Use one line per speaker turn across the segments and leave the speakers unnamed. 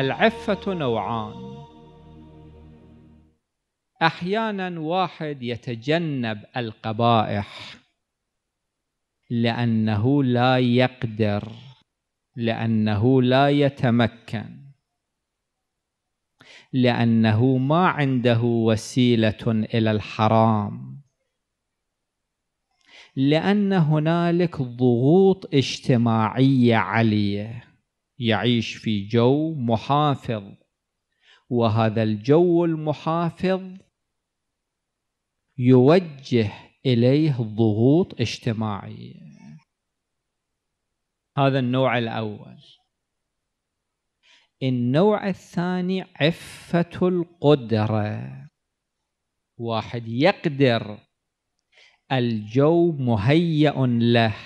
العفة نوعان أحيانا واحد يتجنب القبائح لأنه لا يقدر لأنه لا يتمكن لأنه ما عنده وسيلة إلى الحرام لأن هنالك ضغوط اجتماعية عليه يعيش في جو محافظ وهذا الجو المحافظ يوجه إليه ضغوط اجتماعية هذا النوع الأول النوع الثاني عفة القدرة واحد يقدر الجو مهيأ له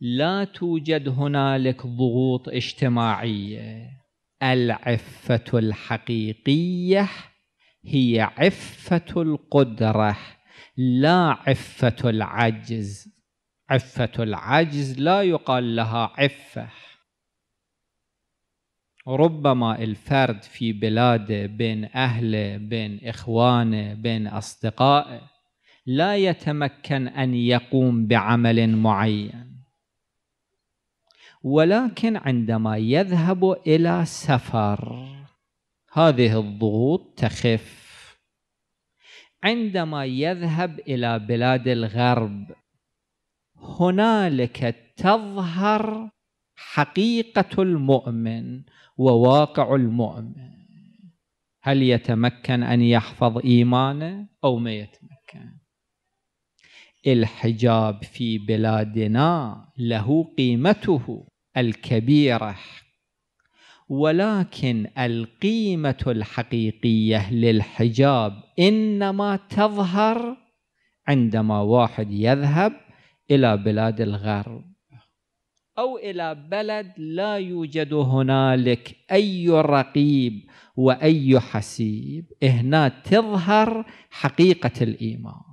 لا توجد هنالك ضغوط اجتماعيه العفه الحقيقيه هي عفه القدره لا عفه العجز عفه العجز لا يقال لها عفه ربما الفرد في بلاده بين اهله بين اخوانه بين اصدقائه لا يتمكن ان يقوم بعمل معين ولكن عندما يذهب إلى سفر هذه الضغوط تخف عندما يذهب إلى بلاد الغرب هنالك تظهر حقيقة المؤمن وواقع المؤمن هل يتمكن أن يحفظ إيمانه أو ما يتمكن الحجاب في بلادنا له قيمته الكبيرة ولكن القيمة الحقيقية للحجاب إنما تظهر عندما واحد يذهب إلى بلاد الغرب أو إلى بلد لا يوجد هنالك أي رقيب وأي حسيب هنا تظهر حقيقة الإيمان